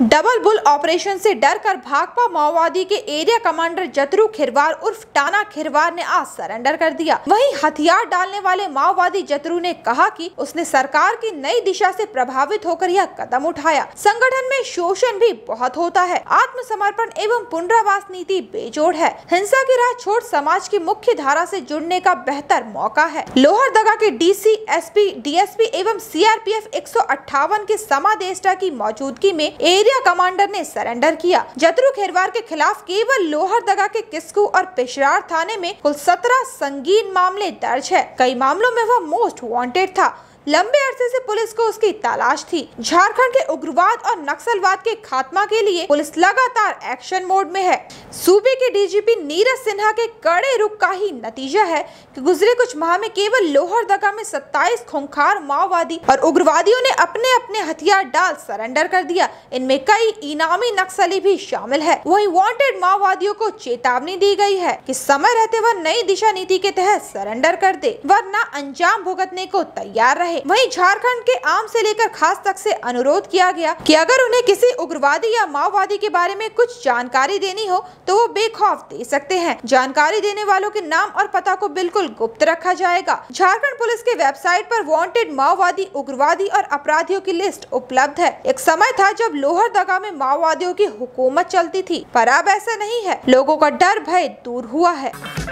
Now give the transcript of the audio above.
double bull operation से डरकर भाकपा माओवादी के एरिया कमांडर जतरू खिरवार उर्फ टाना खिरवार ने आज सरेंडर कर दिया वहीं हथियार डालने वाले माओवादी जतरू ने कहा कि उसने सरकार की नई दिशा से प्रभावित होकर यह कदम उठाया संगठन में शोषण भी बहुत होता है आत्मसमर्पण एवं पुनरावास नीति बेजोड़ है हिंसा की राह छोड़ समाज की मुख्य धारा ऐसी जुड़ने का बेहतर मौका है दगा के डी सी एस एवं सी सीआरपीएफ एक के समादेष्टा की मौजूदगी में एरिया एरिया कमांडर ने सरेंडर किया जतरू खेरवार के खिलाफ केवल लोहर दगा के किस्कू और पेशरार थाने में कुल सत्रह संगीन मामले दर्ज है कई मामलों में वह मोस्ट वांटेड था लंबे अरसे से पुलिस को उसकी तलाश थी झारखंड के उग्रवाद और नक्सलवाद के खात्मा के लिए पुलिस लगातार एक्शन मोड में है सूबे के डीजीपी नीरज सिन्हा के कड़े रुख का ही नतीजा है कि गुजरे कुछ माह में केवल लोहरदगा में 27 खूंखार माओवादी और उग्रवादियों ने अपने अपने हथियार डाल सरेंडर कर दिया इनमें कई इनामी नक्सली भी शामिल है वही वॉन्टेड माओवादियों को चेतावनी दी गयी है की समय रहते वह नई दिशा नीति के तहत सरेंडर कर दे वरना अंजाम भुगतने को तैयार रहे गए वहीं झारखंड के आम से लेकर खास तक से अनुरोध किया गया कि अगर उन्हें किसी उग्रवादी या माओवादी के बारे में कुछ जानकारी देनी हो तो वो बेखौफ दे सकते हैं जानकारी देने वालों के नाम और पता को बिल्कुल गुप्त रखा जाएगा झारखंड पुलिस के वेबसाइट आरोप वॉन्टेड माओवादी उग्रवादी और अपराधियों की लिस्ट उपलब्ध है एक समय था जब लोहर दगा में माओवादियों की हुकूमत चलती थी पर अब ऐसा नहीं है लोगों का डर भय दूर हुआ है